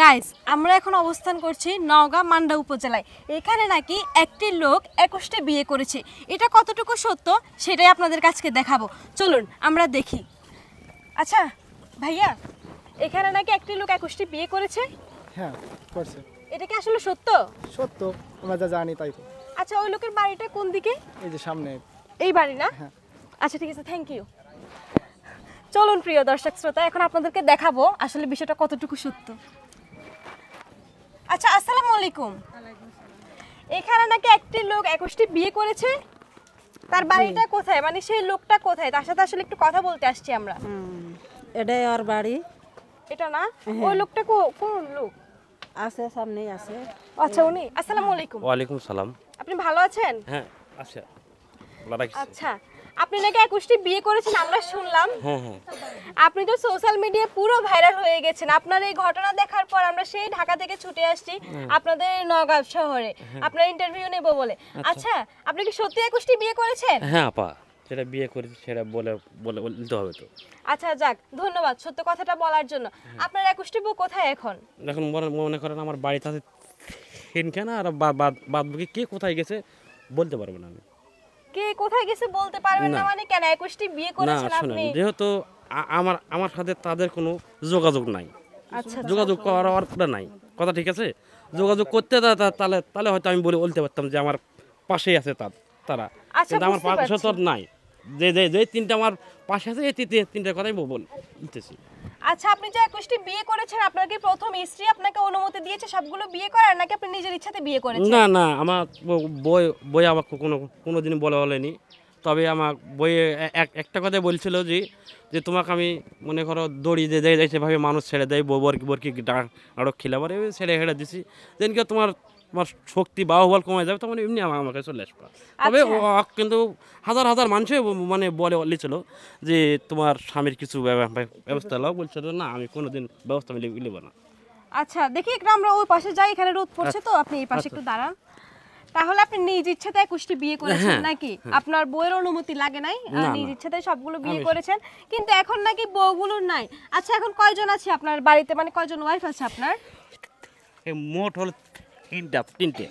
Guys আমরা এখন অবস্থান করছি নওগাঁ মান্ডা উপজেলায় এখানে নাকি একটি লোক একুশটে বিয়ে করেছে এটা কতটুকু সত্য সেটাই আপনাদের কাছকে দেখাবো চলুন আমরা দেখি আচ্ছা ভাইয়া এখানে নাকি একটি লোক একুশটি বিয়ে করেছে হ্যাঁ করছে এটা কি আসলে সত্য সত্য আমরা যা জানি তাই আচ্ছা ওই লোকের বাড়িটা কোন দিকে এই যে সামনে এই বাড়ি না হ্যাঁ আচ্ছা ঠিক আছে থ্যাংক ইউ চলুন প্রিয় দর্শক শ্রোতা এখন আপনাদেরকে দেখাবো আসলে বিষয়টা কতটুকু সত্য আচ্ছা আসসালামু আলাইকুম এখানে নাকি একটি লোক একুশটি বিয়ে করেছে তার বাড়িটা কোথায় মানে সেই লোকটা কোথায় তার সাথে আসলে একটু কথা বলতে আসছি আমরা এটাই ওর বাড়ি এটা না হ্যাঁ। ওই লোকটা কোন লোক আছে সামনেই আছে আচ্ছা উনি আসসালামু আলাইকুম ওয়া আলাইকুম সালাম আপনি ভালো আছেন হ্যাঁ আচ্ছা আচ্ছা আপনি নাকি একুশটি বিয়ে করেছেন আমরা শুনলাম হ্যাঁ, হ্যাঁ। আপনি তো সোশ্যাল মিডিয়ায় পুরো ভাইরাল হয়ে গেছেন আপনার এই ঘটনা দেখার পর আমরা সেই ঢাকা থেকে ছুটে আসছি হ্যাঁ। আপনাদের নগাঁও শহরে আপনার ইন্টারভিউ নেব বলে আচ্ছা।, আচ্ছা আপনি কি সত্যি একুশটি বিয়ে করেছেন হ্যাঁ আপা যেটা বিয়ে করেছি সেটা বলে বলে বলতে হবে তো আচ্ছা যাক ধন্যবাদ সত্য কথাটা বলার জন্য আপনার একুশটি বউ কোথায় এখন এখন মনে করেন আমার বাড়িতে আছে আর বাদ বাদ বাকি কে কোথায় গেছে বলতে পারবো না আমি কে কোথায় গেছে বলতে পারবেন না মানে কেন একুশটি বিয়ে করেছেন আপনি যেহেতু আমার আমার সাথে তাদের কোনো যোগাযোগ নাই আচ্ছা, আচ্ছা। যোগাযোগ করার নাই কথা ঠিক আছে যোগাযোগ করতে তাহলে তাহলে হয়তো আমি বলে বলতে পারতাম যে আমার পাশেই আছে তার তারা আচ্ছা আমার পাশে তো নাই যে যে যে তিনটা আমার পাশে আছে এই তিনটার কথাই বলতেছি আচ্ছা আপনি যে একুশটি বিয়ে করেছেন আপনার কি প্রথম স্ত্রী আপনাকে অনুমতি দিয়েছে সবগুলো বিয়ে করার নাকি আপনি নিজের ইচ্ছাতে বিয়ে করেছেন না না আমার বই বই আমাকে কোনো কোনো দিন বলা হলেনি তবে আমার বইয়ে এক একটা কথা বলছিল যে যে তোমাকে আমি মনে করো দড়ি দিয়ে দেয় যাই সেভাবে মানুষ ছেড়ে দেয় বরকি বরকি আরও খেলাবার ছেড়ে হেড়ে দিছি যেন তোমার তোমার শক্তি বাহুবল কমে যাবে তখন এমনি আমার কাছে চলে আসবে আচ্ছা। তবে কিন্তু হাজার হাজার মানুষই মানে বলে লিছিল যে তোমার স্বামীর কিছু ব্যবস্থা লাও বলছিল না আমি কোনোদিন ব্যবস্থা নিব না আচ্ছা দেখি একটু আমরা ওই পাশে যাই এখানে রোদ পড়ছে তো আপনি এই পাশে আচ্ছা। একটু দাঁড়ান তাহলে আপনি নিজ ইচ্ছাতে কুষ্টি বিয়ে হ্যাঁ, করেছেন হ্যাঁ, নাকি হ্যাঁ। আপনার বইয়ের অনুমতি লাগে নাই নিজ ইচ্ছাতে সবগুলো বিয়ে করেছেন কিন্তু এখন নাকি বউগুলোর নাই আচ্ছা এখন কয়জন আছে আপনার বাড়িতে মানে কয়জন ওয়াইফ আছে আপনার মোট হল তিনটা তিনটে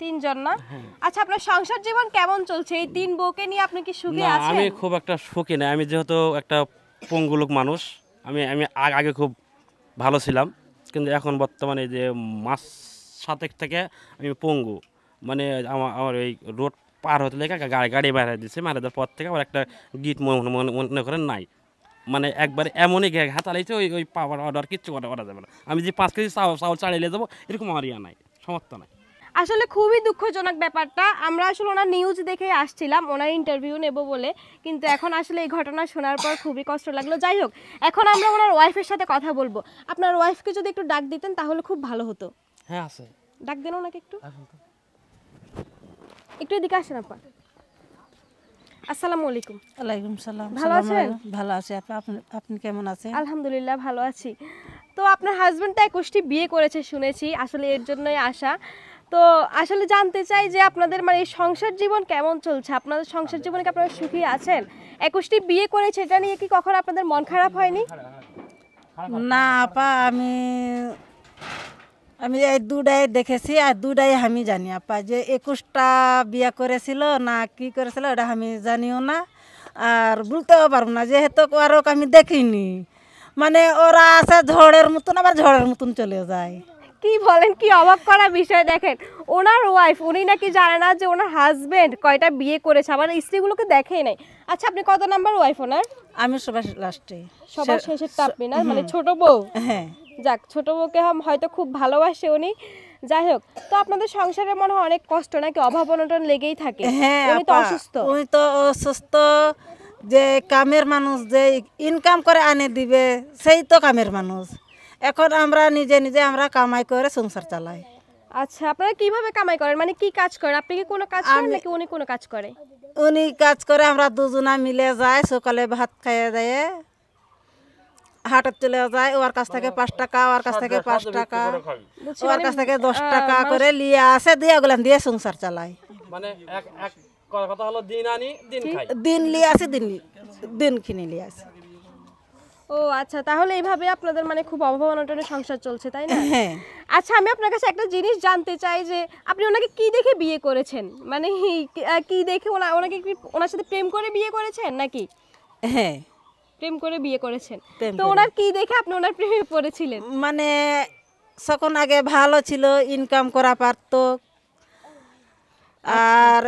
তিনজন না হ্যাঁ। আচ্ছা আপনার সংসার জীবন কেমন চলছে এই তিন বউকে নিয়ে আপনি কি সুখে আছেন আমি খুব একটা সুখী না আমি যেহেতু একটা পঙ্গু লোক মানুষ আমি আমি আগে খুব ভালো ছিলাম কিন্তু এখন বর্তমানে যে মাস সাতেক থেকে আমি পঙ্গু মানে আমার আমার ওই রোড পার হতে লেগে গাড়ি গাড়ি বাইরে দিচ্ছে মারা দেওয়ার পর থেকে আমার একটা গীত মনে মনে করেন নাই মানে একবার এমনই ঘা চালাইছে ওই ওই পাওয়ার অর্ডার কিচ্ছু অর্ডার যাবে না আমি যে পাঁচ কেজি চাউল চাউল চালিয়ে যাবো এরকম আমার ইয়া নাই সমর্থ নাই আসলে খুবই দুঃখজনক ব্যাপারটা আমরা আসলে ওনার নিউজ দেখে আসছিলাম ওনার ইন্টারভিউ নেব বলে কিন্তু এখন আসলে এই ঘটনা শোনার পর খুবই কষ্ট লাগলো যাই হোক এখন আমরা ওনার ওয়াইফের সাথে কথা বলবো আপনার ওয়াইফকে যদি একটু ডাক দিতেন তাহলে খুব ভালো হতো হ্যাঁ আছে ডাক দেন ওনাকে একটু একটু এদিকে আসেন আপা আসসালামু আলাইকুম আলাইকুম সালাম ভালো আছেন ভালো আছি আপনি আপনি কেমন আছেন আলহামদুলিল্লাহ ভালো আছি তো আপনার হাজব্যান্ড তো একুশটি বিয়ে করেছে শুনেছি আসলে এর জন্যই আসা তো আসলে জানতে চাই যে আপনাদের মানে সংসার জীবন কেমন চলছে আপনাদের সংসার আচ্ছা। জীবনে কি আপনারা সুখী আছেন একুশটি বিয়ে করেছে এটা নিয়ে কি কখনো আপনাদের মন খারাপ হয়নি হ্যাঁ, হ্যাঁ, হ্যাঁ। না আপা আমি আমি এই দুটাই দেখেছি আর দুটাই আমি জানি আপা যে একুশটা বিয়া করেছিল না কি করেছিল ওটা আমি জানিও না আর বলতেও পারবো না যেহেতু আরও আমি দেখিনি মানে ওরা আছে ঝড়ের মতন আবার ঝড়ের মতন চলে যায় কি বলেন কি অবাক করা বিষয় দেখেন ওনার ওয়াইফ উনি নাকি জানে না যে ওনার হাজবেন্ড কয়টা বিয়ে করেছে আমার স্ত্রীগুলোকে দেখেই নাই আচ্ছা আপনি কত নাম্বার ওয়াইফ ওনার আমি সবার লাস্টে সবার শেষের আপনি না মানে ছোট বউ হ্যাঁ যাক ছোট বউকে হয়তো খুব ভালোবাসে উনি যাই হোক তো আপনাদের সংসারে মনে হয় অনেক কষ্ট নাকি অভাব অনটন লেগেই থাকে হ্যাঁ উনি তো অসুস্থ উনি তো অসুস্থ যে কামের মানুষ যে ইনকাম করে আনে দিবে সেই তো কামের মানুষ এখন আমরা নিজে নিজে আমরা কামাই করে সংসার চালাই আচ্ছা আপনারা কিভাবে কামাই করেন মানে কি কাজ করেন আপনি কি কোনো কাজ করেন নাকি উনি কোনো কাজ করে উনি কাজ করে আমরা দুজনা মিলে যাই সকালে ভাত খাইয়ে দেয় হাটের চলে যায় ওর কাছ থেকে পাঁচ টাকা ওর কাছ থেকে পাঁচ টাকা ওর কাছ থেকে দশ টাকা করে নিয়ে আসে দিয়ে ওগুলান দিয়ে সংসার চালায় মানে কথা হলো দিন আনি দিন খাই দিন লিয়ে আসি দিন দিন কিনে লিয়ে আসে ও আচ্ছা তাহলে এইভাবে আপনাদের মানে খুব অভাবনটনে সংসার চলছে তাই না হ্যাঁ আচ্ছা আমি আপনার কাছে একটা জিনিস জানতে চাই যে আপনি ওনাকে কি দেখে বিয়ে করেছেন মানে কি দেখে ওনা ওনাকে কি ওনার সাথে প্রেম করে বিয়ে করেছেন নাকি হ্যাঁ প্রেম করে বিয়ে করেছেন তো ওনার কি দেখে আপনি ওনার প্রেমে পড়েছিলেন মানে সকন আগে ভালো ছিল ইনকাম করা পারতো আচ্ছা। আর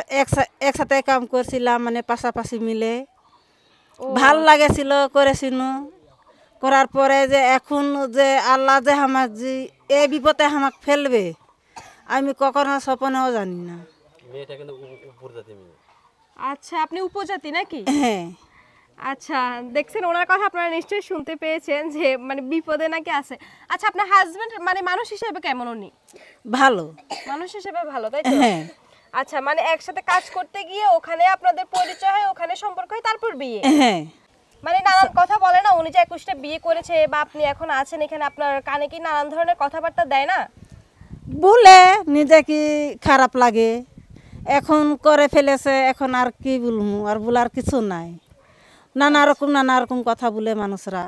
একসাথে কাম করছিলাম মানে পাশাপাশি মিলে ভাল লাগেছিল করেছিল করার পরে যে এখন যে আল্লাহ যে আমার যে এ বিপদে আমাকে ফেলবে আমি কখনো স্বপ্নেও জানি না আচ্ছা আপনি উপজাতি নাকি হ্যাঁ আচ্ছা দেখছেন ওনার কথা আপনারা নিশ্চয়ই শুনতে পেয়েছেন যে মানে বিপদে নাকি আছে আচ্ছা আপনার হাজবেন্ড মানে মানুষ হিসেবে কেমন উনি ভালো মানুষ হিসেবে ভালো তাই তো হ্যাঁ। আচ্ছা মানে একসাথে কাজ করতে গিয়ে ওখানে আপনাদের পরিচয় হয় ওখানে সম্পর্ক হয় তারপর বিয়ে হ্যাঁ মানে নানান কথা বলে না উনি যে একুশটা বিয়ে করেছে বা আপনি এখন আছেন এখানে আপনার কানে কি নানান ধরনের কথাবার্তা দেয় না বলে নিজে কি খারাপ লাগে এখন করে ফেলেছে এখন আর কি বলবো আর বলার কিছু নাই নানা রকম নানা রকম কথা বলে মানুষরা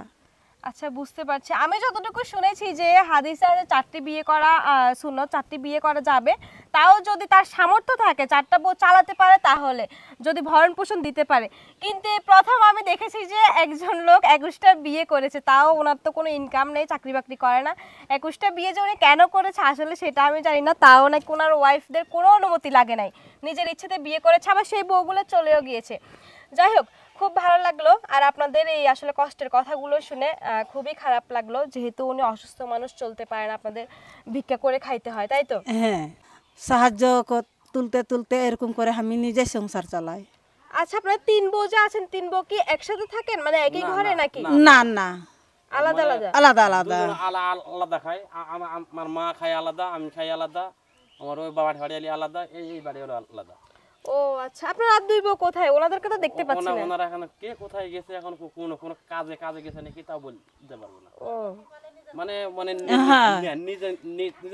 আচ্ছা বুঝতে পারছি আমি যতটুকু শুনেছি যে হাদিসে চারটি বিয়ে করা শূন্য চারটি বিয়ে করা যাবে তাও যদি তার সামর্থ্য থাকে চারটা বউ চালাতে পারে তাহলে যদি ভরণ পোষণ দিতে পারে কিন্তু প্রথম আমি দেখেছি যে একজন লোক একুশটা বিয়ে করেছে তাও ওনার তো কোনো ইনকাম নেই চাকরি বাকরি করে না একুশটা বিয়ে যে উনি কেন করেছে আসলে সেটা আমি জানি না তাও নাকি ওনার ওয়াইফদের কোনো অনুমতি লাগে নাই নিজের ইচ্ছেতে বিয়ে করেছে আবার সেই বউগুলো চলেও গিয়েছে যাই হোক খুব ভালো লাগলো আর আপনাদের এই আসলে কষ্টের কথাগুলো শুনে খুবই খারাপ লাগলো যেহেতু উনি অসুস্থ মানুষ চলতে পারেন আপনাদের ভিক্ষা করে খাইতে হয় তাই তো হ্যাঁ সাহায্য তুলতে তুলতে এরকম করে আমি নিজে সংসার চালাই আচ্ছা আপনার তিন বউ যে আছেন তিন বউ কি একসাথে থাকেন মানে একই ঘরে নাকি না না আলাদা আলাদা আলাদা আলাদা আলাদা খাই আমার মা খাই আলাদা আমি খাই আলাদা আমার ওই বাবার বাড়ি আলাদা এই বাড়ি আলাদা ও আচ্ছা আপনার বউ কোথায় ওনাদেরকে তো দেখতে পাচ্ছি না ওনারা এখন কে কোথায় গেছে এখন কোন কোন কাজে কাজে গেছে নাকি বলতে পারবো না ও মানে মানে হ্যাঁ। নিজে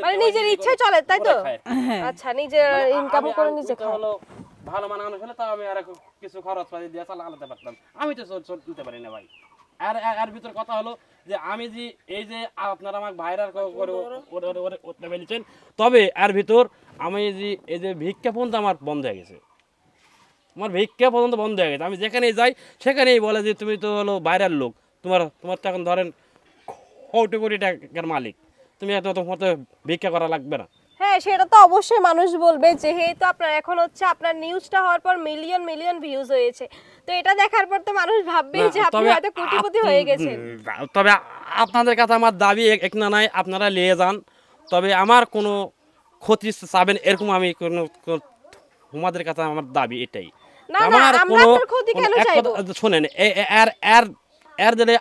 মানে নিজের ইচ্ছে চলে তাই তো আচ্ছা নিজের ইনকাম মানে করে নিজে খায় ভালো মানুষ হলে তাও আমি আর কিছু খরচ পাতি দিয়ে চালাতে পারতাম আমি তো চলতে পারি না ভাই আর ভিতর কথা হলো যে আমি যে এই যে আপনারা আমাকে ভাইরাল করে ফেলেছেন তবে আর ভিতর আমি যে এই যে ভিক্ষা পর্যন্ত আমার বন্ধ হয়ে গেছে আমার ভিক্ষা পর্যন্ত বন্ধ হয়ে গেছে আমি যেখানেই যাই সেখানেই বলে যে তুমি তো হলো বাইরের লোক তোমার তোমার তো এখন ধরেন কোটি কোটি টাকার মালিক তুমি এত তোমার তো ভিক্ষা করা লাগবে না হ্যাঁ সেটা তো অবশ্যই মানুষ বলবে যেহেতু আপনার এখন হচ্ছে আপনার নিউজটা হওয়ার পর মিলিয়ন মিলিয়ন ভিউজ হয়েছে তো এটা দেখার পর তো মানুষ ভাববে যে আপনি হয়তো কোটিপতি হয়ে গেছেন তবে আপনাদের কাছে আমার দাবি এক না নাই আপনারা নিয়ে যান তবে আমার কোনো ক্ষতি চাবেন এরকম আমি কোনো তোমাদের কাছে আমার দাবি এটাই আমার কোনো শোনেন এর এর এর যে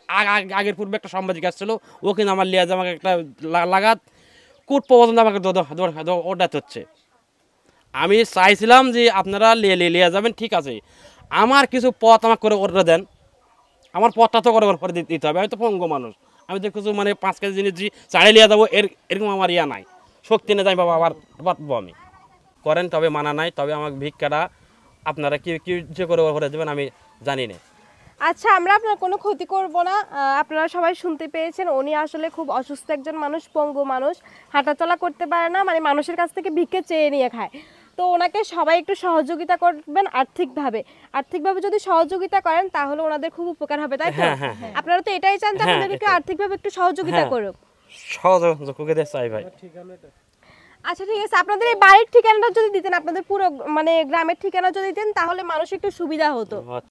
আগের পূর্বে একটা সাংবাদিক আসছিল ও কিন্তু আমার লিয়াজ আমাকে একটা লাগাত কুট পর্যন্ত আমাকে ওটা হচ্ছে আমি চাইছিলাম যে আপনারা লিয়ে লিয়ে যাবেন ঠিক আছে আমার কিছু পথ আমাকে করে করে দেন আমার পথটা তো করে করে দিতে হবে আমি তো পঙ্গ মানুষ আমি তো কিছু মানে পাঁচ কেজি জিনিস চাড়ে নিয়ে যাবো এর এরকম আমার ইয়া নাই শক্তি নেই বাবা আবার বাঁচবো আমি করেন তবে মানা নাই তবে আমার ভিক্ষাটা আপনারা কি কি যে করে করে দেবেন আমি জানি না আচ্ছা আমরা আপনার কোনো ক্ষতি করব না আপনারা সবাই শুনতে পেয়েছেন উনি আসলে খুব অসুস্থ একজন মানুষ পঙ্গু মানুষ হাঁটাচলা করতে পারে না মানে মানুষের কাছ থেকে ভিক্ষে চেয়ে নিয়ে খায় তো ওনাকে সবাই একটু সহযোগিতা করবেন আর্থিকভাবে আর্থিকভাবে যদি সহযোগিতা করেন তাহলে ওনাদের খুব উপকার হবে তাই তো হ্যাঁ, হ্যাঁ, হ্যাঁ। আপনারা তো এটাই চান যে আপনাদেরকে আর্থিকভাবে একটু সহযোগিতা করুক সহযোগিতা চাই ভাই আচ্ছা ঠিক আছে আপনাদের এই বাড়ির ঠিকানাটা যদি দিতেন আপনাদের পুরো মানে গ্রামের ঠিকানা যদি দিতেন তাহলে মানুষ একটু সুবিধা হতো আচ্ছা।